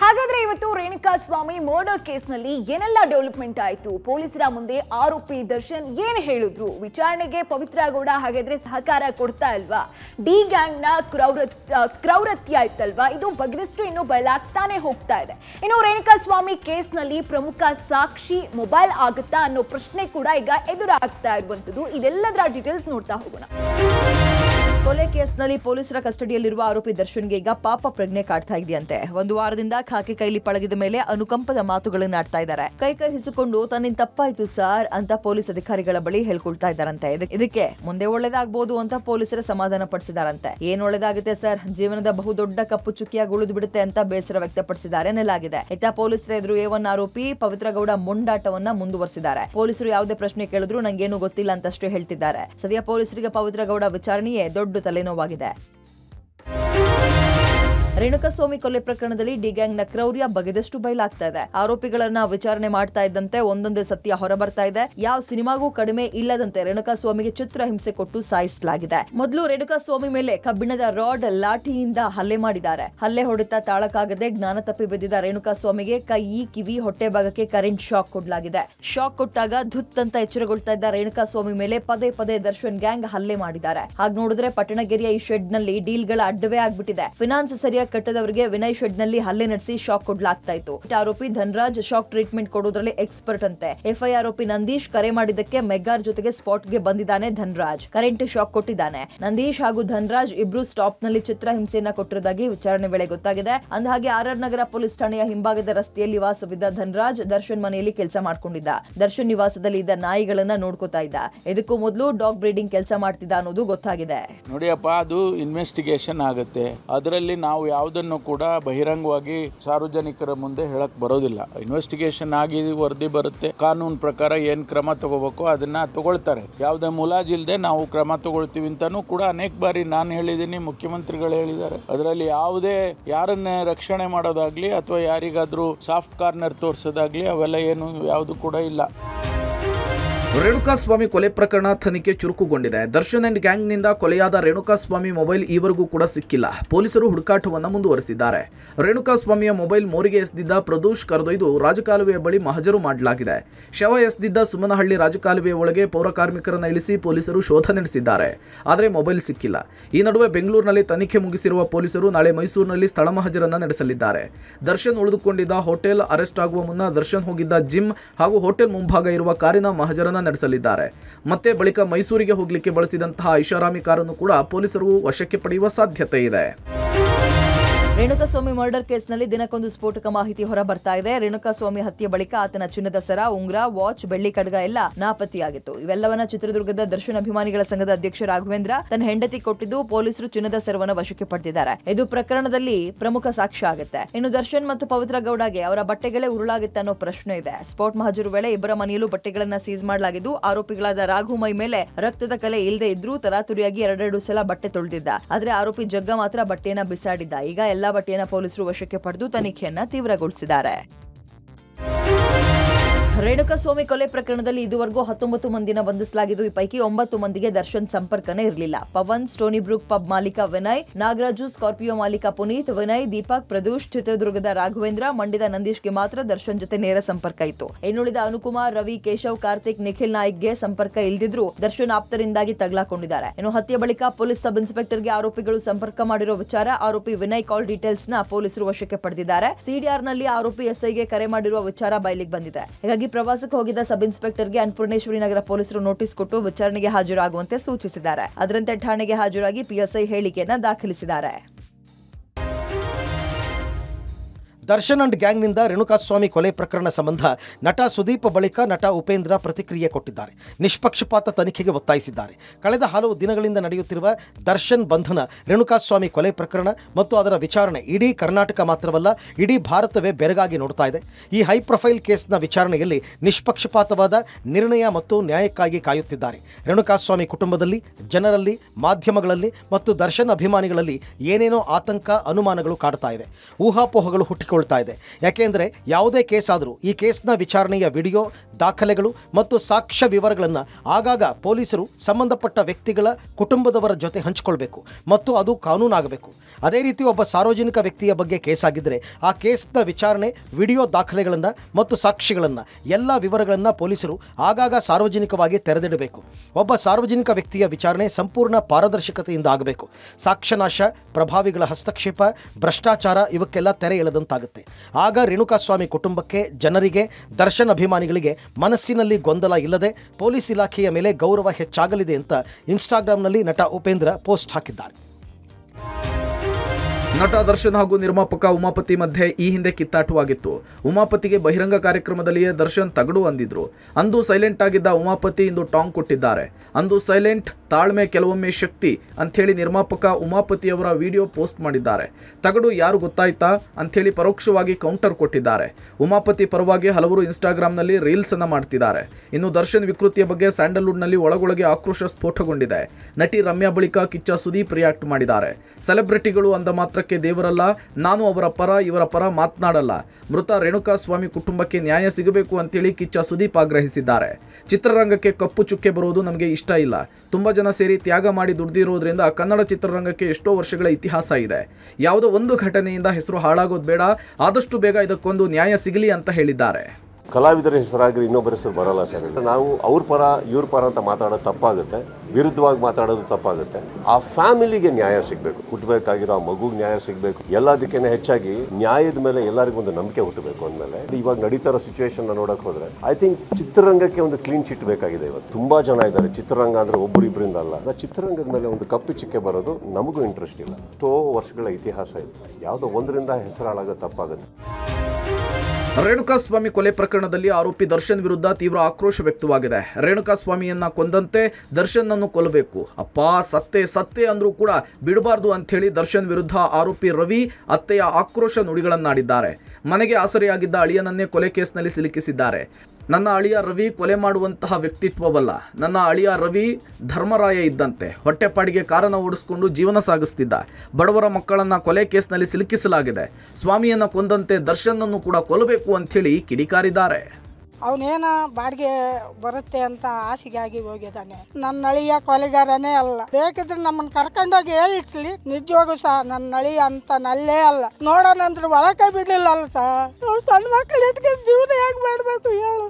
ಹಾಗಾದ್ರೆ ಇವತ್ತು ರೇಣುಕಾ ಸ್ವಾಮಿ ಮರ್ಡರ್ ಕೇಸ್ನಲ್ಲಿ ಏನೆಲ್ಲ ಡೆವಲಪ್ಮೆಂಟ್ ಆಯಿತು ಪೊಲೀಸರ ಮುಂದೆ ಆರೋಪಿ ದರ್ಶನ್ ಏನು ಹೇಳಿದ್ರು ವಿಚಾರಣೆಗೆ ಪವಿತ್ರ ಗೌಡ ಹಾಗಾದ್ರೆ ಸಹಕಾರ ಕೊಡ್ತಾ ಇಲ್ವಾ ಡಿ ಗ್ಯಾಂಗ್ನ ಕ್ರೌರತ್ ಕ್ರೌರತ್ಯ ಆಯ್ತಲ್ವಾ ಇದು ಬಗ್ಗಿದಷ್ಟು ಇನ್ನು ಬಯಲಾಗ್ತಾನೆ ಹೋಗ್ತಾ ಇದೆ ಇನ್ನು ರೇಣುಕಾ ಸ್ವಾಮಿ ಕೇಸ್ನಲ್ಲಿ ಪ್ರಮುಖ ಸಾಕ್ಷಿ ಮೊಬೈಲ್ ಆಗುತ್ತಾ ಅನ್ನೋ ಪ್ರಶ್ನೆ ಕೂಡ ಈಗ ಎದುರಾಗ್ತಾ ಇರುವಂಥದ್ದು ಇದೆಲ್ಲದರ ಡೀಟೇಲ್ಸ್ ನೋಡ್ತಾ ಹೋಗೋಣ ಕೊಲೆ ಕೇಸ್ನಲ್ಲಿ ಪೊಲೀಸರ ಕಸ್ಟಡಿಯಲ್ಲಿರುವ ಆರೋಪಿ ದರ್ಶನ್ಗೆ ಈಗ ಪಾಪ ಪ್ರಜ್ಞೆ ಕಾಡ್ತಾ ಇದೆಯಂತೆ ಒಂದು ವಾರದಿಂದ ಖಾಕಿ ಕೈಲಿ ಪಳಗಿದ ಮೇಲೆ ಅನುಕಂಪದ ಆಡ್ತಾ ಇದ್ದಾರೆ ಕೈ ಕೈ ಹಿಸುಕೊಂಡು ತನ್ನಿಂದ ತಪ್ಪಾಯ್ತು ಸರ್ ಅಂತ ಪೊಲೀಸ್ ಅಧಿಕಾರಿಗಳ ಬಳಿ ಹೇಳ್ಕೊಳ್ತಾ ಇದ್ದಾರಂತೆ ಇದಕ್ಕೆ ಮುಂದೆ ಒಳ್ಳೇದಾಗಬಹುದು ಅಂತ ಪೊಲೀಸರ ಸಮಾಧಾನ ಪಡಿಸಿದಾರಂತೆ ಏನ್ ಒಳ್ಳೇದಾಗುತ್ತೆ ಸರ್ ಜೀವನದ ಬಹುದೊಡ್ಡ ಕಪ್ಪು ಚುಕ್ಕಿಯ ಉಳಿದು ಬಿಡುತ್ತೆ ಅಂತ ಬೇಸರ ವ್ಯಕ್ತಪಡಿಸಿದ್ದಾರೆ ಎನ್ನಲಾಗಿದೆ ಇತ್ತ ಪೊಲೀಸರ ಎದುರು ಎ ಒನ್ ಆರೋಪಿ ಪವಿತ್ರಗೌಡ ಮುಂಡಾಟವನ್ನ ಮುಂದುವರೆಸಿದ್ದಾರೆ ಪೊಲೀಸರು ಯಾವುದೇ ಪ್ರಶ್ನೆ ಕೇಳಿದ್ರು ನಂಗೇನು ಗೊತ್ತಿಲ್ಲ ಅಂತಷ್ಟು ಹೇಳ್ತಿದ್ದಾರೆ ಸದ್ಯ ಪೊಲೀಸರಿಗೆ ಪವಿತ್ರಗೌಡ ವಿಚಾರಣೆಯೇ ದೊಡ್ಡ ದೊಡ್ಡ ತಲೆನೋವಾಗಿದೆ ರೇಣುಕಸ್ವಾಮಿ ಕೊಲೆ ಪ್ರಕರಣದಲ್ಲಿ ಡಿ ನ ಕ್ರೌರ್ಯ ಬಗೆದಷ್ಟು ಬಯಲಾಗ್ತಾ ಇದೆ ಆರೋಪಿಗಳನ್ನ ವಿಚಾರಣೆ ಮಾಡ್ತಾ ಇದ್ದಂತೆ ಒಂದೊಂದೇ ಸತ್ಯ ಹೊರಬರ್ತಾ ಇದೆ ಯಾವ ಸಿನಿಮಾಗೂ ಕಡಿಮೆ ಇಲ್ಲದಂತೆ ಸ್ವಾಮಿಗೆ ಚಿತ್ರ ಹಿಂಸೆ ಕೊಟ್ಟು ಸಾಯಿಸಲಾಗಿದೆ ಮೊದಲು ಸ್ವಾಮಿ ಮೇಲೆ ಕಬ್ಬಿಣದ ರಾಡ್ ಲಾಠಿಯಿಂದ ಹಲ್ಲೆ ಮಾಡಿದ್ದಾರೆ ಹಲ್ಲೆ ಹೊಡೆತ ತಾಳಕ್ಕಾಗದೆ ಜ್ಞಾನ ತಪ್ಪಿ ಬಿದ್ದಿದ್ದ ಸ್ವಾಮಿಗೆ ಕೈ ಕಿವಿ ಹೊಟ್ಟೆ ಭಾಗಕ್ಕೆ ಕರೆಂಟ್ ಶಾಕ್ ಕೊಡಲಾಗಿದೆ ಶಾಕ್ ಕೊಟ್ಟಾಗ ಧುತ್ ಅಂತ ಎಚ್ಚರಗೊಳ್ತಾ ಇದ್ದ ಸ್ವಾಮಿ ಮೇಲೆ ಪದೇ ಪದೇ ದರ್ಶನ್ ಗ್ಯಾಂಗ್ ಹಲ್ಲೆ ಮಾಡಿದ್ದಾರೆ ಹಾಗೆ ನೋಡಿದ್ರೆ ಪಟ್ಟಣಗೆರೆಯ ಈ ಶೆಡ್ ನಲ್ಲಿ ಡೀಲ್ಗಳ ಅಡ್ಡವೇ ಆಗ್ಬಿಟ್ಟಿದೆ ಫಿನಾನ್ಸ್ ಸರಿಯಾಗಿ ಕಟ್ಟದವರಿಗೆ ವಿನಯ್ ಶೆಡ್ ನಲ್ಲಿ ಹಲ್ಲೆ ನಡೆಸಿ ಶಾಕ್ ಕೊಡ್ಲಾಗ್ತಾ ಇತ್ತು ಆರೋಪಿ ಧನ್ರಾಜ್ ಶಾಕ್ ಟ್ರೀಟ್ಮೆಂಟ್ ಕೊಡೋದ್ರಲ್ಲಿ ಎಕ್ಸ್ಪರ್ಟ್ ಅಂತೆ ಎಫ್ಐ ಆರೋಪಿ ನಂದೀಶ್ ಕರೆ ಮಾಡಿದ್ದಕ್ಕೆ ಮೆಗ್ಗಾರ್ ಜೊತೆಗೆ ಸ್ಪಾಟ್ ಗೆ ಬಂದಿದ್ದಾನೆ ಧನ್ರಾಜ್ ಕರೆಂಟ್ ಶಾಕ್ ಕೊಟ್ಟಿದ್ದಾನೆ ನಂದೀಶ್ ಹಾಗೂ ಧನ್ರಾಜ್ ಇಬ್ರು ಸ್ಟಾಪ್ ನಲ್ಲಿ ಚಿತ್ರ ಹಿಂಸೆಯನ್ನ ಕೊಟ್ಟಿರುವುದಾಗಿ ವಿಚಾರಣೆ ವೇಳೆ ಗೊತ್ತಾಗಿದೆ ಅಂದಹಾಗೆ ಆರ್ ಆರ್ ನಗರ ಪೊಲೀಸ್ ಠಾಣೆಯ ಹಿಂಭಾಗದ ರಸ್ತೆಯಲ್ಲಿ ವಾಸವಿದ್ದ ಧನ್ರಾಜ್ ದರ್ಶನ್ ಮನೆಯಲ್ಲಿ ಕೆಲಸ ಮಾಡ್ಕೊಂಡಿದ್ದ ದರ್ಶನ್ ನಿವಾಸದಲ್ಲಿ ಇದ್ದ ನಾಯಿಗಳನ್ನ ನೋಡ್ಕೋತಾ ಇದ್ದ ಇದಕ್ಕೂ ಮೊದಲು ಡಾಗ್ ಬ್ರೀಡಿಂಗ್ ಕೆಲಸ ಮಾಡ್ತಿದ್ದ ಅನ್ನೋದು ಗೊತ್ತಾಗಿದೆ ನೋಡಿಯಪ್ಪ ಅದು ಇನ್ವೆಸ್ಟಿಗೇಷನ್ ಆಗುತ್ತೆ ಅದರಲ್ಲಿ ನಾವು ಯಾವುದನ್ನು ಕೂಡ ಬಹಿರಂಗವಾಗಿ ಸಾರ್ವಜನಿಕರ ಮುಂದೆ ಹೇಳಕ್ ಬರೋದಿಲ್ಲ ಇನ್ವೆಸ್ಟಿಗೇಷನ್ ಆಗಿ ವರದಿ ಬರುತ್ತೆ ಕಾನೂನು ಪ್ರಕಾರ ಏನು ಕ್ರಮ ತಗೋಬೇಕು ಅದನ್ನ ತಗೊಳ್ತಾರೆ ಯಾವುದೇ ಮುಲಾಜಿಲ್ದೆ ನಾವು ಕ್ರಮ ತಗೊಳ್ತೀವಿ ಅಂತಾನು ಕೂಡ ಅನೇಕ ಬಾರಿ ನಾನು ಹೇಳಿದ್ದೀನಿ ಮುಖ್ಯಮಂತ್ರಿಗಳು ಹೇಳಿದ್ದಾರೆ ಅದರಲ್ಲಿ ಯಾವುದೇ ಯಾರನ್ನ ರಕ್ಷಣೆ ಮಾಡೋದಾಗ್ಲಿ ಅಥವಾ ಯಾರಿಗಾದ್ರೂ ಸಾಫ್ಟ್ ಕಾರ್ನರ್ ತೋರಿಸೋದಾಗ್ಲಿ ಅವೆಲ್ಲ ಏನು ಯಾವುದು ಕೂಡ ಇಲ್ಲ ರೇಣುಕಾಸ್ವಾಮಿ ಕೊಲೆ ಪ್ರಕರಣ ತನಿಖೆ ಚುರುಕುಗೊಂಡಿದೆ ದರ್ಶನ್ ಅಂಡ್ ಗ್ಯಾಂಗ್ನಿಂದ ಕೊಲೆಯಾದ ರೇಣುಕಾಸ್ವಾಮಿ ಮೊಬೈಲ್ ಈವರೆಗೂ ಕೂಡ ಸಿಕ್ಕಿಲ್ಲ ಪೊಲೀಸರು ಹುಡುಕಾಟವನ್ನು ಮುಂದುವರೆಸಿದ್ದಾರೆ ರೇಣುಕಾಸ್ವಾಮಿಯ ಮೊಬೈಲ್ ಮೋರಿಗೆ ಎಸೆದಿದ್ದ ಪ್ರದೋಷ್ ಕರೆದೊಯ್ದು ರಾಜಕಾಲುವೆಯ ಬಳಿ ಮಹಜರು ಮಾಡಲಾಗಿದೆ ಶವ ಎಸೆದಿದ್ದ ಸುಮನಹಳ್ಳಿ ರಾಜಕಾಲುವೆಯ ಒಳಗೆ ಪೌರ ಕಾರ್ಮಿಕರನ್ನು ಇಳಿಸಿ ಪೊಲೀಸರು ಶೋಧ ನಡೆಸಿದ್ದಾರೆ ಆದರೆ ಮೊಬೈಲ್ ಸಿಕ್ಕಿಲ್ಲ ಈ ನಡುವೆ ಬೆಂಗಳೂರಿನಲ್ಲಿ ತನಿಖೆ ಮುಗಿಸಿರುವ ಪೊಲೀಸರು ನಾಳೆ ಮೈಸೂರಿನಲ್ಲಿ ಸ್ಥಳ ಮಹಜರನ್ನು ನಡೆಸಲಿದ್ದಾರೆ ದರ್ಶನ್ ಉಳಿದುಕೊಂಡಿದ್ದ ಹೋಟೆಲ್ ಅರೆಸ್ಟ್ ಆಗುವ ಮುನ್ನ ದರ್ಶನ್ ಹೋಗಿದ್ದ ಜಿಮ್ ಹಾಗೂ ಹೋಟೆಲ್ ಮುಂಭಾಗ ಇರುವ ಕಾರಿನ ಮಹಜರನ್ನು ನಡೆಸಲಿದ್ದಾರೆ ಮತ್ತೆ ಬಳಿಕ ಮೈಸೂರಿಗೆ ಹೋಗಲಿಕ್ಕೆ ಬಳಸಿದಂತಹ ಐಷಾರಾಮಿ ಕಾರನ್ನು ಕೂಡ ಪೊಲೀಸರು ವಶಕ್ಕೆ ಪಡೆಯುವ ಸಾಧ್ಯತೆ ಇದೆ ರೇಣುಕಸ್ವಾಮಿ ಮರ್ಡರ್ ಕೇಸ್ನಲ್ಲಿ ದಿನಕ್ಕೊಂದು ಸ್ಫೋಟಕ ಮಾಹಿತಿ ಹೊರ ಬರ್ತಾ ಇದೆ ರೇಣುಕಾಸ್ವಾಮಿ ಹತ್ಯೆ ಬಳಿಕ ಆತನ ಚಿನ್ನದ ಸರ ಉಂಗ್ರ ವಾಚ್ ಬೆಳ್ಳಿ ಕಡಗ ಎಲ್ಲ ನಾಪತ್ತೆಯಾಗಿತ್ತು ಇವೆಲ್ಲವನ್ನ ಚಿತ್ರದುರ್ಗದ ದರ್ಶನ್ ಅಭಿಮಾನಿಗಳ ಸಂಘದ ಅಧ್ಯಕ್ಷ ರಾಘವೇಂದ್ರ ತನ್ನ ಹೆಂಡತಿ ಕೊಟ್ಟಿದ್ದು ಪೊಲೀಸರು ಚಿನ್ನದ ಸರವನ್ನು ವಶಕ್ಕೆ ಪಡೆದಿದ್ದಾರೆ ಇದು ಪ್ರಕರಣದಲ್ಲಿ ಪ್ರಮುಖ ಸಾಕ್ಷ್ಯ ಆಗುತ್ತೆ ಇನ್ನು ದರ್ಶನ್ ಮತ್ತು ಪವಿತ್ರ ಗೌಡಗೆ ಅವರ ಬಟ್ಟೆಗಳೇ ಉರುಳಾಗಿತ್ತು ಅನ್ನೋ ಪ್ರಶ್ನೆ ಇದೆ ಸ್ಪೋಟ್ ಮಹಜರು ವೇಳೆ ಇಬ್ಬರ ಮನೆಯಲ್ಲೂ ಬಟ್ಟೆಗಳನ್ನ ಸೀಸ್ ಮಾಡಲಾಗಿದ್ದು ಆರೋಪಿಗಳಾದ ರಾಘು ಮೈ ಮೇಲೆ ರಕ್ತದ ಕಲೆ ಇಲ್ಲದೆ ಇದ್ರೂ ತರಾತುರಿಯಾಗಿ ಎರಡೆರಡು ಸಲ ಬಟ್ಟೆ ತೊಳೆದಿದ್ದ ಆದ್ರೆ ಆರೋಪಿ ಜಗ್ಗ ಮಾತ್ರ ಬಟ್ಟೆಯನ್ನ ಬಿಸಾಡಿದ್ದ ಈಗ ಎಲ್ಲ ಭಟ್ಯನ ಪೊಲೀಸರು ವಶಕ್ಕೆ ಪಡೆದು ತನಿಖೆಯನ್ನ ತೀವ್ರಗೊಳಿಸಿದ್ದಾರೆ ರೇಣುಕಸ್ವಾಮಿ ಕೊಲೆ ಪ್ರಕರಣದಲ್ಲಿ ಇದುವರೆಗೂ ಹತ್ತೊಂಬತ್ತು ಮಂದಿನ ಬಂಧಿಸಲಾಗಿದ್ದು ಈ ಪೈಕಿ ಒಂಬತ್ತು ಮಂದಿಗೆ ದರ್ಶನ್ ಸಂಪರ್ಕನೇ ಇರಲಿಲ್ಲ ಪವನ್ ಸ್ಟೋನಿ ಬ್ರೂಕ್ ಪಬ್ ಮಾಲೀಕ ವಿನಯ್ ನಾಗರಾಜು ಸ್ಕಾರ್ಪಿಯೋ ಮಾಲೀಕ ಪುನೀತ್ ವಿನಯ್ ದೀಪಕ್ ಪ್ರದೂಷ್ ಚಿತ್ರದುರ್ಗದ ರಾಘವೇಂದ್ರ ಮಂಡ್ಯದ ನಂದೀಶ್ಗೆ ಮಾತ್ರ ದರ್ಶನ್ ಜೊತೆ ನೇರ ಸಂಪರ್ಕ ಇತ್ತು ಇನ್ನುಳಿದ ಅನುಕುಮಾರ್ ರವಿ ಕೇಶವ್ ಕಾರ್ತಿಕ್ ನಿಖಿಲ್ ಗೆ ಸಂಪರ್ಕ ಇಲ್ಲದಿದ್ರು ದರ್ಶನ್ ಆಪ್ತರಿಂದಾಗಿ ತಗ್ಲಾಕೊಂಡಿದ್ದಾರೆ ಇನ್ನು ಹತ್ಯೆ ಬಳಿಕ ಪೊಲೀಸ್ ಸಬ್ ಇನ್ಸ್ಪೆಕ್ಟರ್ಗೆ ಆರೋಪಿಗಳು ಸಂಪರ್ಕ ಮಾಡಿರುವ ವಿಚಾರ ಆರೋಪಿ ವಿನಯ್ ಕಾಲ್ ಡೀಟೇಲ್ಸ್ ನ ಪೊಲೀಸರು ವಶಕ್ಕೆ ಪಡೆದಿದ್ದಾರೆ ಸಿಡಿಆರ್ ನಲ್ಲಿ ಆರೋಪಿ ಎಸ್ಐಗೆ ಕರೆ ಮಾಡಿರುವ ವಿಚಾರ ಬಯಲಿಗೆ ಬಂದಿದೆ ಹೀಗಾಗಿ ಪ್ರವಾಸಕ್ಕೆ ಹೋಗಿದ್ದ ಸಬ್ ಇನ್ಸ್ಪೆಕ್ಟರ್ಗೆ ಅನ್ಪೂರ್ಣೇಶ್ವರಿ ನಗರ ಪೊಲೀಸರು ನೋಟಿಸ್ ಕೊಟ್ಟು ವಿಚಾರಣೆಗೆ ಹಾಜರಾಗುವಂತೆ ಸೂಚಿಸಿದ್ದಾರೆ ಅದರಂತೆ ಠಾಣೆಗೆ ಹಾಜರಾಗಿ ಪಿಎಸ್ಐ ಹೇಳಿಕೆಯನ್ನ ದಾಖಲಿಸಿದ್ದಾರೆ ದರ್ಶನ್ ಅಂಡ್ ಗ್ಯಾಂಗ್ನಿಂದ ರೇಣುಕಾಸ್ವಾಮಿ ಕೊಲೆ ಪ್ರಕರಣ ಸಂಬಂಧ ನಟ ಸುದೀಪ್ ಬಳಿಕ ನಟ ಉಪೇಂದ್ರ ಪ್ರತಿಕ್ರಿಯೆ ಕೊಟ್ಟಿದ್ದಾರೆ ನಿಷ್ಪಕ್ಷಪಾತ ತನಿಖೆಗೆ ಒತ್ತಾಯಿಸಿದ್ದಾರೆ ಕಳೆದ ಹಲವು ದಿನಗಳಿಂದ ನಡೆಯುತ್ತಿರುವ ದರ್ಶನ್ ಬಂಧನ ರೇಣುಕಾಸ್ವಾಮಿ ಕೊಲೆ ಪ್ರಕರಣ ಮತ್ತು ಅದರ ವಿಚಾರಣೆ ಇಡೀ ಕರ್ನಾಟಕ ಮಾತ್ರವಲ್ಲ ಇಡೀ ಭಾರತವೇ ಬೆರಗಾಗಿ ನೋಡ್ತಾ ಇದೆ ಈ ಹೈ ಪ್ರೊಫೈಲ್ ಕೇಸ್ನ ವಿಚಾರಣೆಯಲ್ಲಿ ನಿಷ್ಪಕ್ಷಪಾತವಾದ ನಿರ್ಣಯ ಮತ್ತು ನ್ಯಾಯಕ್ಕಾಗಿ ಕಾಯುತ್ತಿದ್ದಾರೆ ರೇಣುಕಾಸ್ವಾಮಿ ಕುಟುಂಬದಲ್ಲಿ ಜನರಲ್ಲಿ ಮಾಧ್ಯಮಗಳಲ್ಲಿ ಮತ್ತು ದರ್ಶನ್ ಅಭಿಮಾನಿಗಳಲ್ಲಿ ಏನೇನೋ ಆತಂಕ ಅನುಮಾನಗಳು ಕಾಡ್ತಾ ಇವೆ ಊಹಾಪೋಹಗಳು ಹುಟ್ಟಿಕೊಳ್ಳ ಯಾಕೆಂದ್ರೆ ಇದೆ ಯಾಕೆಂದರೆ ಯಾವುದೇ ಕೇಸ್ ಆದರೂ ಈ ಕೇಸ್ನ ವಿಚಾರಣೆಯ ವಿಡಿಯೋ ದಾಖಲೆಗಳು ಮತ್ತು ಸಾಕ್ಷ್ಯ ವಿವರಗಳನ್ನು ಆಗಾಗ ಪೊಲೀಸರು ಸಂಬಂಧಪಟ್ಟ ವ್ಯಕ್ತಿಗಳ ಕುಟುಂಬದವರ ಜೊತೆ ಹಂಚಿಕೊಳ್ಬೇಕು ಮತ್ತು ಅದು ಕಾನೂನಾಗಬೇಕು ಅದೇ ರೀತಿ ಒಬ್ಬ ಸಾರ್ವಜನಿಕ ವ್ಯಕ್ತಿಯ ಬಗ್ಗೆ ಕೇಸ್ ಆಗಿದ್ದರೆ ಆ ಕೇಸ್ನ ವಿಚಾರಣೆ ವಿಡಿಯೋ ದಾಖಲೆಗಳನ್ನು ಮತ್ತು ಸಾಕ್ಷಿಗಳನ್ನು ಎಲ್ಲ ವಿವರಗಳನ್ನು ಪೊಲೀಸರು ಆಗಾಗ ಸಾರ್ವಜನಿಕವಾಗಿ ತೆರೆದಿಡಬೇಕು ಒಬ್ಬ ಸಾರ್ವಜನಿಕ ವ್ಯಕ್ತಿಯ ವಿಚಾರಣೆ ಸಂಪೂರ್ಣ ಪಾರದರ್ಶಕತೆಯಿಂದ ಆಗಬೇಕು ಸಾಕ್ಷ್ಯನಾಶ ಪ್ರಭಾವಿಗಳ ಹಸ್ತಕ್ಷೇಪ ಭ್ರಷ್ಟಾಚಾರ ಇವಕ್ಕೆಲ್ಲ ತೆರೆ ಎಳೆದಂತಾಗುತ್ತೆ ಆಗ ರೇಣುಕಾಸ್ವಾಮಿ ಕುಟುಂಬಕ್ಕೆ ಜನರಿಗೆ ದರ್ಶನ್ ಅಭಿಮಾನಿಗಳಿಗೆ ಮನಸ್ಸಿನಲ್ಲಿ ಗೊಂದಲ ಇಲ್ಲದೆ ಪೊಲೀಸ್ ಇಲಾಖೆಯ ಮೇಲೆ ಗೌರವ ಹೆಚ್ಚಾಗಲಿದೆ ಅಂತ ಇನ್ಸ್ಟಾಗ್ರಾಂನಲ್ಲಿ ನಟ ಉಪೇಂದ್ರ ಪೋಸ್ಟ್ ಹಾಕಿದ್ದಾರೆ ನಟ ದರ್ಶನ್ ಹಾಗೂ ನಿರ್ಮಾಪಕ ಉಮಾಪತಿ ಮಧ್ಯೆ ಈ ಹಿಂದೆ ಕಿತ್ತಾಟವಾಗಿತ್ತು ಉಮಾಪತಿಗೆ ಬಹಿರಂಗ ಕಾರ್ಯಕ್ರಮದಲ್ಲಿಯೇ ದರ್ಶನ್ ತಗಡು ಅಂದಿದ್ರು ಅಂದು ಸೈಲೆಂಟ್ ಆಗಿದ್ದ ಉಮಾಪತಿ ಇಂದು ಟಾಂಗ್ ಕೊಟ್ಟಿದ್ದಾರೆ ಅಂದು ಸೈಲೆಂಟ್ ತಾಳ್ಮೆ ಕೆಲವೊಮ್ಮೆ ಶಕ್ತಿ ಅಂಥೇಳಿ ನಿರ್ಮಾಪಕ ಉಮಾಪತಿಯವರ ವಿಡಿಯೋ ಪೋಸ್ಟ್ ಮಾಡಿದ್ದಾರೆ ತಗಡು ಯಾರು ಗೊತ್ತಾಯ್ತಾ ಅಂಥೇಳಿ ಪರೋಕ್ಷವಾಗಿ ಕೌಂಟರ್ ಕೊಟ್ಟಿದ್ದಾರೆ ಉಮಾಪತಿ ಪರವಾಗಿ ಹಲವರು ಇನ್ಸ್ಟಾಗ್ರಾಮ್ನಲ್ಲಿ ರೀಲ್ಸ್ ಅನ್ನು ಮಾಡ್ತಿದ್ದಾರೆ ಇನ್ನು ದರ್ಶನ್ ವಿಕೃತಿಯ ಬಗ್ಗೆ ಸ್ಯಾಂಡಲ್ವುಡ್ನಲ್ಲಿ ಒಳಗೊಳಗೆ ಆಕ್ರೋಶ ಸ್ಫೋಟಗೊಂಡಿದೆ ನಟಿ ರಮ್ಯಾ ಬಳಿಕ ಕಿಚ್ಚ ಸುದೀಪ್ ರಿಯಾಕ್ಟ್ ಮಾಡಿದ್ದಾರೆ ಸೆಲೆಬ್ರಿಟಿಗಳು ಅಂದ ಮಾತ್ರ ದೇವರಲ್ಲ ನಾನು ಅವರ ಪರ ಇವರ ಪರ ಮಾತನಾಡಲ್ಲ ಮೃತ ರೇಣುಕಾ ಸ್ವಾಮಿ ಕುಟುಂಬಕ್ಕೆ ನ್ಯಾಯ ಸಿಗಬೇಕು ಅಂತೇಳಿ ಕಿಚ್ಚ ಸುದೀಪ್ ಆಗ್ರಹಿಸಿದ್ದಾರೆ ಚಿತ್ರರಂಗಕ್ಕೆ ಕಪ್ಪು ಚುಕ್ಕೆ ಬರುವುದು ನಮಗೆ ಇಷ್ಟ ಇಲ್ಲ ತುಂಬ ಜನ ಸೇರಿ ತ್ಯಾಗ ಮಾಡಿ ದುಡ್ದಿರುವುದರಿಂದ ಕನ್ನಡ ಚಿತ್ರರಂಗಕ್ಕೆ ಎಷ್ಟೋ ವರ್ಷಗಳ ಇತಿಹಾಸ ಇದೆ ಯಾವುದೋ ಒಂದು ಘಟನೆಯಿಂದ ಹೆಸರು ಹಾಳಾಗೋದು ಬೇಡ ಆದಷ್ಟು ಬೇಗ ಇದಕ್ಕೊಂದು ನ್ಯಾಯ ಸಿಗಲಿ ಅಂತ ಹೇಳಿದ್ದಾರೆ ಕಲಾವಿದರ ಹೆಸರಾಗಿರಿ ಇನ್ನೊಬ್ಬರ ಹೆಸರು ಬರಲ್ಲ ಸರ್ ನಾವು ಅವ್ರ ಪರ ಇವ್ರ ಪರ ಅಂತ ಮಾತಾಡೋದು ತಪ್ಪಾಗುತ್ತೆ ವಿರುದ್ಧವಾಗಿ ಮಾತಾಡೋದು ತಪ್ಪಾಗುತ್ತೆ ಆ ಫ್ಯಾಮಿಲಿಗೆ ನ್ಯಾಯ ಸಿಗಬೇಕು ಹುಟ್ಟಬೇಕಾಗಿರೋ ಆ ಮಗುಗೆ ನ್ಯಾಯ ಸಿಗಬೇಕು ಎಲ್ಲದಕ್ಕಿಂತ ಹೆಚ್ಚಾಗಿ ನ್ಯಾಯದ ಮೇಲೆ ಎಲ್ಲರಿಗೂ ಒಂದು ನಂಬಿಕೆ ಹುಟ್ಟಬೇಕು ಅಂದಮೇಲೆ ಇವಾಗ ನಡೀತಾ ಇರೋ ಸಿಚುವೇಶನ್ನ ನೋಡೋಕೆ ಹೋದರೆ ಐ ಥಿಂಕ್ ಚಿತ್ರರಂಗಕ್ಕೆ ಒಂದು ಕ್ಲೀನ್ ಚಿಟ್ ಬೇಕಾಗಿದೆ ಇವತ್ತು ತುಂಬ ಜನ ಇದ್ದಾರೆ ಚಿತ್ರರಂಗ ಅಂದರೆ ಒಬ್ಬರಿಬ್ಬರಿಂದ ಇಬ್ಬರಿಂದ ಅಲ್ಲ ಚಿತ್ರರಂಗದ ಮೇಲೆ ಒಂದು ಕಪ್ಪು ಚಿಕ್ಕೆ ಬರೋದು ನಮಗೂ ಇಂಟ್ರೆಸ್ಟ್ ಇಲ್ಲ ಎಷ್ಟೋ ವರ್ಷಗಳ ಇತಿಹಾಸ ಇದೆ ಯಾವುದೋ ಒಂದರಿಂದ ಹೆಸರಾಳಾಗ ತಪ್ಪಾಗುತ್ತೆ ರೇಣುಕಾಸ್ವಾಮಿ ಕೊಲೆ ಪ್ರಕರಣದಲ್ಲಿ ಆರೋಪಿ ದರ್ಶನ್ ವಿರುದ್ಧ ತೀವ್ರ ಆಕ್ರೋಶ ವ್ಯಕ್ತವಾಗಿದೆ ರೇಣುಕಾಸ್ವಾಮಿಯನ್ನ ಕೊಂದಂತೆ ದರ್ಶನ್ ಅನ್ನು ಕೊಲ್ಲಬೇಕು ಅಪ್ಪ ಸತ್ತೆ ಸತ್ತೆ ಅಂದ್ರೂ ಕೂಡ ಬಿಡಬಾರ್ದು ಅಂಥೇಳಿ ದರ್ಶನ್ ವಿರುದ್ಧ ಆರೋಪಿ ರವಿ ಅತ್ತೆಯ ಆಕ್ರೋಶ ನುಡಿಗಳನ್ನಾಡಿದ್ದಾರೆ ಮನೆಗೆ ಆಸರೆಯಾಗಿದ್ದ ಅಳಿಯನನ್ನೇ ಕೊಲೆ ಕೇಸ್ನಲ್ಲಿ ಸಿಲುಕಿಸಿದ್ದಾರೆ ನನ್ನ ಅಳಿಯ ರವಿ ಕೊಲೆ ಮಾಡುವಂತಹ ವ್ಯಕ್ತಿತ್ವವಲ್ಲ ನನ್ನ ಅಳಿಯ ರವಿ ಧರ್ಮರಾಯ ಇದ್ದಂತೆ ಹೊಟ್ಟೆಪಾಡಿಗೆ ಕಾರನ್ನು ಓಡಿಸ್ಕೊಂಡು ಜೀವನ ಸಾಗಿಸ್ತಿದ್ದ ಬಡವರ ಮಕ್ಕಳನ್ನು ಕೊಲೆ ಕೇಸ್ನಲ್ಲಿ ಸಿಲುಕಿಸಲಾಗಿದೆ ಸ್ವಾಮಿಯನ್ನು ಕೊಂದಂತೆ ದರ್ಶನನ್ನು ಕೂಡ ಕೊಲ್ಲಬೇಕು ಅಂಥೇಳಿ ಕಿಡಿಕಾರಿದ್ದಾರೆ ಅವನೇನ ಬಾಡಿಗೆ ಬರುತ್ತೆ ಅಂತ ಆಸೆಗಾಗಿ ಹೋಗಿದ್ದಾನೆ ನನ್ನ ಅಳಿಯ ಕೊಲೆಗಾರನೇ ಅಲ್ಲ ಬೇಕಿದ್ರೆ ನಮ್ಮನ್ನ ಕರ್ಕೊಂಡೋಗಿ ಹೇಳಿಟ್ಲಿ ನಿಜವಾಗೂ ಸಹ ನನ್ನ ಅಳಿಯ ಅಂತ ನಲ್ಲೇ ಅಲ್ಲ ನೋಡೋಣ ಅಂದ್ರೆ ಒಳಕೈ ಬಿಡ್ಲಿಲ್ಲ ಅಲ್ಲ ಸಣ್ಣ ಮಕ್ಕಳು ಜೀವನ ಹೇಗೆ ಮಾಡಬೇಕು ಹೇಳು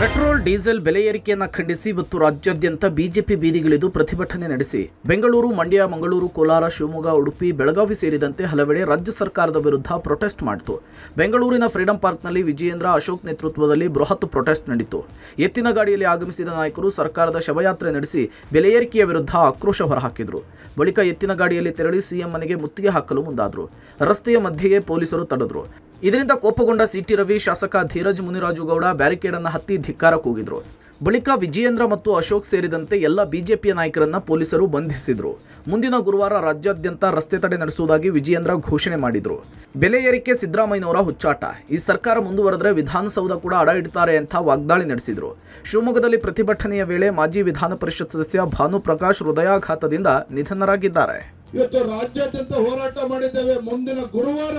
ಪೆಟ್ರೋಲ್ ಡೀಸೆಲ್ ಬೆಲೆ ಏರಿಕೆಯನ್ನು ಖಂಡಿಸಿ ಮತ್ತು ರಾಜ್ಯಾದ್ಯಂತ ಬಿಜೆಪಿ ಬೀದಿಗಿಳಿದು ಪ್ರತಿಭಟನೆ ನಡೆಸಿ ಬೆಂಗಳೂರು ಮಂಡ್ಯ ಮಂಗಳೂರು ಕೋಲಾರ ಶಿವಮೊಗ್ಗ ಉಡುಪಿ ಬೆಳಗಾವಿ ಸೇರಿದಂತೆ ಹಲವೆಡೆ ರಾಜ್ಯ ಸರ್ಕಾರದ ವಿರುದ್ಧ ಪ್ರೊಟೆಸ್ಟ್ ಮಾಡಿತು ಬೆಂಗಳೂರಿನ ಫ್ರೀಡಂ ಪಾರ್ಕ್ನಲ್ಲಿ ವಿಜಯೇಂದ್ರ ಅಶೋಕ್ ನೇತೃತ್ವದಲ್ಲಿ ಬೃಹತ್ ಪ್ರೊಟೆಸ್ಟ್ ನಡೆಯಿತು ಎತ್ತಿನ ಗಾಡಿಯಲ್ಲಿ ಆಗಮಿಸಿದ ನಾಯಕರು ಸರ್ಕಾರದ ಶವಯಾತ್ರೆ ನಡೆಸಿ ಬೆಲೆ ಏರಿಕೆಯ ವಿರುದ್ಧ ಆಕ್ರೋಶ ಹೊರಹಾಕಿದರು ಬಳಿಕ ಎತ್ತಿನ ಗಾಡಿಯಲ್ಲಿ ತೆರಳಿ ಸಿಎಂ ಮನೆಗೆ ಮುತ್ತಿಗೆ ಹಾಕಲು ಮುಂದಾದರು ರಸ್ತೆಯ ಮಧ್ಯೆಯೇ ಪೊಲೀಸರು ತಡೆದರು ಇದರಿಂದ ಕೋಪಗೊಂಡ ಸಿಟಿ ರವಿ ಶಾಸಕ ಧೀರಜ್ ಮುನಿರಾಜುಗೌಡ ಬ್ಯಾರಿಕೇಡ್ ಅನ್ನು ಹತ್ತಿ ಧಿಕ್ಕಾರ ಕೂಗಿದ್ರು ಬಳಿಕ ವಿಜಯೇಂದ್ರ ಮತ್ತು ಅಶೋಕ್ ಸೇರಿದಂತೆ ಎಲ್ಲ ಬಿಜೆಪಿಯ ನಾಯಕರನ್ನ ಪೊಲೀಸರು ಬಂಧಿಸಿದರು ಮುಂದಿನ ಗುರುವಾರ ರಾಜ್ಯಾದ್ಯಂತ ರಸ್ತೆ ತಡೆ ನಡೆಸುವುದಾಗಿ ವಿಜಯೇಂದ್ರ ಘೋಷಣೆ ಮಾಡಿದರು ಬೆಲೆ ಏರಿಕೆ ಸಿದ್ದರಾಮಯ್ಯನವರ ಹುಚ್ಚಾಟ ಈ ಸರ್ಕಾರ ಮುಂದುವರೆದರೆ ವಿಧಾನಸೌಧ ಕೂಡ ಅಡ ಇಡ್ತಾರೆ ಅಂತ ವಾಗ್ದಾಳಿ ನಡೆಸಿದರು ಶಿವಮೊಗ್ಗದಲ್ಲಿ ಪ್ರತಿಭಟನೆಯ ವೇಳೆ ಮಾಜಿ ವಿಧಾನ ಪರಿಷತ್ ಸದಸ್ಯ ಭಾನುಪ್ರಕಾಶ್ ಹೃದಯಾಘಾತದಿಂದ ನಿಧನರಾಗಿದ್ದಾರೆ ಇವತ್ತು ರಾಜ್ಯಾದ್ಯಂತ ಹೋರಾಟ ಮಾಡಿದ್ದೇವೆ ಮುಂದಿನ ಗುರುವಾರ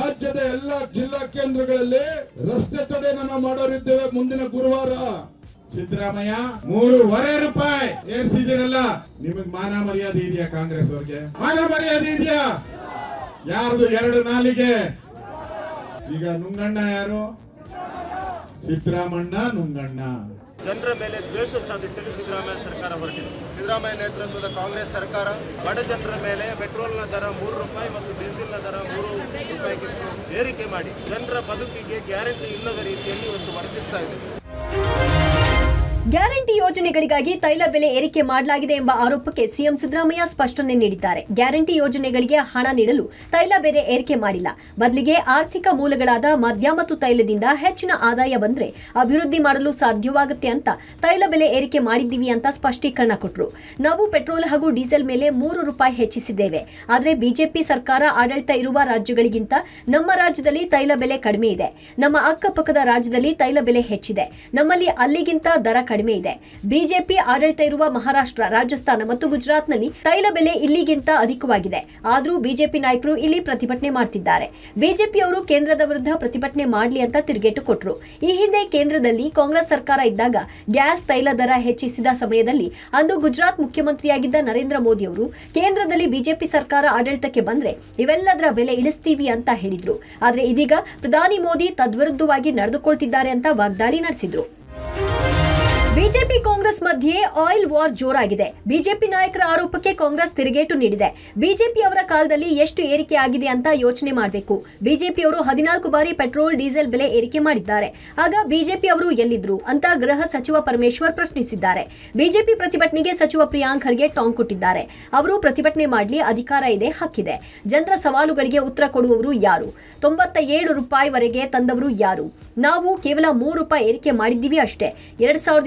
ರಾಜ್ಯದ ಎಲ್ಲಾ ಜಿಲ್ಲಾ ಕೇಂದ್ರಗಳಲ್ಲಿ ರಸ್ತೆ ತಡೆಯನ್ನು ನಾವು ಮಾಡೋರಿದ್ದೇವೆ ಮುಂದಿನ ಗುರುವಾರ ಸಿದ್ದರಾಮಯ್ಯ ಮೂರುವರೆ ರೂಪಾಯಿ ಏರಿಸಿದಿರಲ್ಲ ನಿಮಗ್ ಮಾನ ಮರ್ಯಾದೆ ಇದೆಯಾ ಕಾಂಗ್ರೆಸ್ ಅವ್ರಿಗೆ ಮಾನ ಮರ್ಯಾದೆ ಇದೆಯಾ ಯಾರ್ದು ಎರಡು ನಾಲಿಗೆ ಈಗ ನುಂಗಣ್ಣ ಯಾರು ಸಿದ್ದರಾಮಣ್ಣ ನುಂಗಣ್ಣ ಜನರ ಮೇಲೆ ದ್ವೇಷ ಸಾಧಿಸಲು ಸಿದ್ದರಾಮಯ್ಯ ಸರ್ಕಾರ ಹೊರಟಿದೆ ಸಿದ್ದರಾಮಯ್ಯ ನೇತೃತ್ವದ ಕಾಂಗ್ರೆಸ್ ಸರ್ಕಾರ ಬಡ ಜನರ ಮೇಲೆ ಪೆಟ್ರೋಲ್ನ ದರ ಮೂರು ರೂಪಾಯಿ ಮತ್ತು ಡೀಸೆಲ್ನ ದರ ಮೂರು ರೂಪಾಯಿಗಿಂತ ಏರಿಕೆ ಮಾಡಿ ಜನರ ಬದುಕಿಗೆ ಗ್ಯಾರಂಟಿ ಇಲ್ಲದ ರೀತಿಯಲ್ಲಿ ಇವತ್ತು ವರ್ತಿಸ್ತಾ ಇದೆ ಗ್ಯಾರಂಟಿ ಯೋಜನೆಗಳಿಗಾಗಿ ತೈಲ ಬೆಲೆ ಏರಿಕೆ ಮಾಡಲಾಗಿದೆ ಎಂಬ ಆರೋಪಕ್ಕೆ ಸಿಎಂ ಸಿದ್ದರಾಮಯ್ಯ ಸ್ಪಷ್ಟನೆ ನೀಡಿದ್ದಾರೆ ಗ್ಯಾರಂಟಿ ಯೋಜನೆಗಳಿಗೆ ಹಣ ನೀಡಲು ತೈಲ ಬೆಲೆ ಏರಿಕೆ ಮಾಡಿಲ್ಲ ಬದಲಿಗೆ ಆರ್ಥಿಕ ಮೂಲಗಳಾದ ಮದ್ಯ ಮತ್ತು ತೈಲದಿಂದ ಹೆಚ್ಚಿನ ಆದಾಯ ಬಂದರೆ ಅಭಿವೃದ್ಧಿ ಮಾಡಲು ಸಾಧ್ಯವಾಗುತ್ತೆ ಅಂತ ತೈಲ ಬೆಲೆ ಏರಿಕೆ ಮಾಡಿದ್ದೀವಿ ಅಂತ ಸ್ಪಷ್ಟೀಕರಣ ಕೊಟ್ಟರು ನಾವು ಪೆಟ್ರೋಲ್ ಹಾಗೂ ಡೀಸೆಲ್ ಮೇಲೆ ಮೂರು ರೂಪಾಯಿ ಹೆಚ್ಚಿಸಿದ್ದೇವೆ ಆದರೆ ಬಿಜೆಪಿ ಸರ್ಕಾರ ಆಡಳಿತ ಇರುವ ರಾಜ್ಯಗಳಿಗಿಂತ ನಮ್ಮ ರಾಜ್ಯದಲ್ಲಿ ತೈಲ ಬೆಲೆ ಕಡಿಮೆ ಇದೆ ನಮ್ಮ ಅಕ್ಕಪಕ್ಕದ ರಾಜ್ಯದಲ್ಲಿ ತೈಲ ಬೆಲೆ ಹೆಚ್ಚಿದೆ ನಮ್ಮಲ್ಲಿ ಅಲ್ಲಿಗಿಂತ ದರ ಕಡಿಮೆ ಕಡಿಮೆ ಇದೆ ಬಿಜೆಪಿ ಆಡಳಿತ ಇರುವ ಮಹಾರಾಷ್ಟ್ರ ರಾಜಸ್ಥಾನ ಮತ್ತು ಗುಜರಾತ್ನಲ್ಲಿ ತೈಲ ಬೆಲೆ ಇಲ್ಲಿಗಿಂತ ಅಧಿಕವಾಗಿದೆ ಆದರೂ ಬಿಜೆಪಿ ನಾಯಕರು ಇಲ್ಲಿ ಪ್ರತಿಭಟನೆ ಮಾಡ್ತಿದ್ದಾರೆ ಬಿಜೆಪಿಯವರು ಕೇಂದ್ರದ ವಿರುದ್ಧ ಪ್ರತಿಭಟನೆ ಮಾಡಲಿ ಅಂತ ತಿರುಗೇಟು ಕೊಟ್ಟರು ಈ ಹಿಂದೆ ಕೇಂದ್ರದಲ್ಲಿ ಕಾಂಗ್ರೆಸ್ ಸರ್ಕಾರ ಇದ್ದಾಗ ಗ್ಯಾಸ್ ತೈಲ ದರ ಹೆಚ್ಚಿಸಿದ ಸಮಯದಲ್ಲಿ ಅಂದು ಗುಜರಾತ್ ಮುಖ್ಯಮಂತ್ರಿಯಾಗಿದ್ದ ನರೇಂದ್ರ ಮೋದಿ ಅವರು ಕೇಂದ್ರದಲ್ಲಿ ಬಿಜೆಪಿ ಸರ್ಕಾರ ಆಡಳಿತಕ್ಕೆ ಬಂದ್ರೆ ಇವೆಲ್ಲದರ ಬೆಲೆ ಇಳಿಸ್ತೀವಿ ಅಂತ ಹೇಳಿದ್ರು ಆದರೆ ಇದೀಗ ಪ್ರಧಾನಿ ಮೋದಿ ತದ್ವಿರುದ್ಧವಾಗಿ ನಡೆದುಕೊಳ್ತಿದ್ದಾರೆ ಅಂತ ವಾಗ್ದಾಳಿ ನಡೆಸಿದ್ರು BJP ಕಾಂಗ್ರೆಸ್ ಮಧ್ಯೆ ಆಯಿಲ್ ವಾರ್ ಜೋರಾಗಿದೆ ಬಿಜೆಪಿ ನಾಯಕರ ಆರೋಪಕ್ಕೆ ಕಾಂಗ್ರೆಸ್ ತಿರುಗೇಟು ನೀಡಿದೆ ಬಿಜೆಪಿ ಅವರ ಕಾಲದಲ್ಲಿ ಎಷ್ಟು ಏರಿಕೆ ಆಗಿದೆ ಅಂತ ಯೋಚನೆ ಮಾಡಬೇಕು ಬಿಜೆಪಿಯವರು ಹದಿನಾಲ್ಕು ಬಾರಿ ಪೆಟ್ರೋಲ್ ಡೀಸೆಲ್ ಬೆಲೆ ಏರಿಕೆ ಮಾಡಿದ್ದಾರೆ ಆಗ ಬಿಜೆಪಿ ಅವರು ಎಲ್ಲಿದ್ರು ಅಂತ ಗೃಹ ಸಚಿವ ಪರಮೇಶ್ವರ್ ಪ್ರಶ್ನಿಸಿದ್ದಾರೆ ಬಿಜೆಪಿ ಪ್ರತಿಭಟನೆಗೆ ಸಚಿವ ಪ್ರಿಯಾಂಕ್ ಖರ್ಗೆ ಟಾಂಗ್ ಕೊಟ್ಟಿದ್ದಾರೆ ಅವರು ಪ್ರತಿಭಟನೆ ಮಾಡಲಿ ಅಧಿಕಾರ ಇದೆ ಹಕ್ಕಿದೆ ಜನರ ಸವಾಲುಗಳಿಗೆ ಉತ್ತರ ಕೊಡುವವರು ಯಾರು ತೊಂಬತ್ತ ಏಳು ರೂಪಾಯಿವರೆಗೆ ತಂದವರು ಯಾರು ನಾವು ಕೇವಲ ಮೂರು ರೂಪಾಯಿ ಏರಿಕೆ ಮಾಡಿದ್ದೀವಿ ಅಷ್ಟೇ ಎರಡ್ ಸಾವಿರದ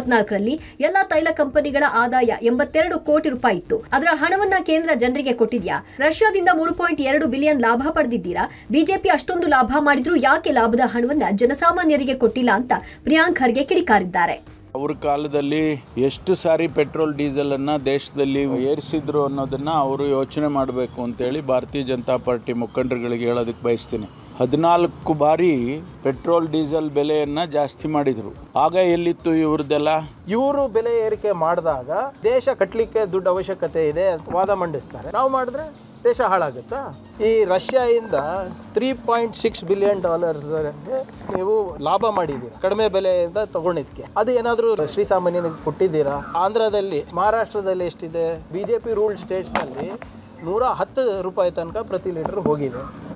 ಇಪ್ಪತ್ನಾಲ್ಕರಲ್ಲಿ ಎಲ್ಲಾ ತೈಲ ಕಂಪನಿಗಳ ಆದಾಯ ಎಂಬತ್ತೆರಡು ಕೋಟಿ ರೂಪಾಯಿ ಇತ್ತು ಅದರ ಹಣವನ್ನ ಕೇಂದ್ರ ಜನರಿಗೆ ಕೊಟ್ಟಿದ್ಯಾ ರಷ್ಯಾದಿಂದ ಮೂರು ಪಾಯಿಂಟ್ ಎರಡು ಬಿಲಿಯನ್ ಲಾಭ ಪಡೆದಿದ್ದೀರಾ ಬಿಜೆಪಿ ಅಷ್ಟೊಂದು ಲಾಭ ಮಾಡಿದ್ರು ಯಾಕೆ ಲಾಭದ ಹಣವನ್ನ ಜನಸಾಮಾನ್ಯರಿಗೆ ಕೊಟ್ಟಿಲ್ಲ ಅಂತ ಪ್ರಿಯಾಂಕ್ ಖರ್ಗೆ ಕಿಡಿಕಾರಿದ್ದಾರೆ ಅವ್ರ ಕಾಲದಲ್ಲಿ ಎಷ್ಟು ಸಾರಿ ಪೆಟ್ರೋಲ್ ಡೀಸೆಲ್ ಅನ್ನ ದೇಶದಲ್ಲಿ ಏರಿಸಿದ್ರು ಅನ್ನೋದನ್ನ ಅವರು ಯೋಚನೆ ಮಾಡಬೇಕು ಅಂತೇಳಿ ಭಾರತೀಯ ಜನತಾ ಪಾರ್ಟಿ ಮುಖಂಡರುಗಳಿಗೆ ಹೇಳೋದಕ್ಕೆ ಬಯಸ್ತೀನಿ ಹದಿನಾಲ್ಕು ಬಾರಿ ಪೆಟ್ರೋಲ್ ಡೀಸೆಲ್ ಬೆಲೆಯನ್ನು ಜಾಸ್ತಿ ಮಾಡಿದರು ಆಗ ಎಲ್ಲಿತ್ತು ಇವ್ರದ್ದೆಲ್ಲ ಇವರು ಬೆಲೆ ಏರಿಕೆ ಮಾಡಿದಾಗ ದೇಶ ಕಟ್ಟಲಿಕ್ಕೆ ದುಡ್ಡು ಅವಶ್ಯಕತೆ ಇದೆ ಅಂತ ವಾದ ಮಂಡಿಸ್ತಾರೆ ನಾವು ಮಾಡಿದ್ರೆ ದೇಶ ಹಾಳಾಗುತ್ತಾ ಈ ಇಂದ three point six billion dollars ನೀವು ಲಾಭ ಮಾಡಿದೀರ ಕಡಿಮೆ ಬೆಲೆಯಿಂದ ತಗೊಂಡಿದ್ಕೆ ಅದು ಏನಾದರೂ ಶ್ರೀಸಾಮಾನ್ಯನಿಗೆ ಕೊಟ್ಟಿದ್ದೀರಾ ಆಂಧ್ರದಲ್ಲಿ ಮಹಾರಾಷ್ಟ್ರದಲ್ಲಿ ಎಷ್ಟಿದೆ ಬಿ ಜೆ ಪಿ ರೂಲ್ಡ್ ಸ್ಟೇಟ್ನಲ್ಲಿ ನೂರ ಹತ್ತು ರೂಪಾಯಿ ತನಕ ಪ್ರತಿ ಲೀಟರ್ ಹೋಗಿದೆ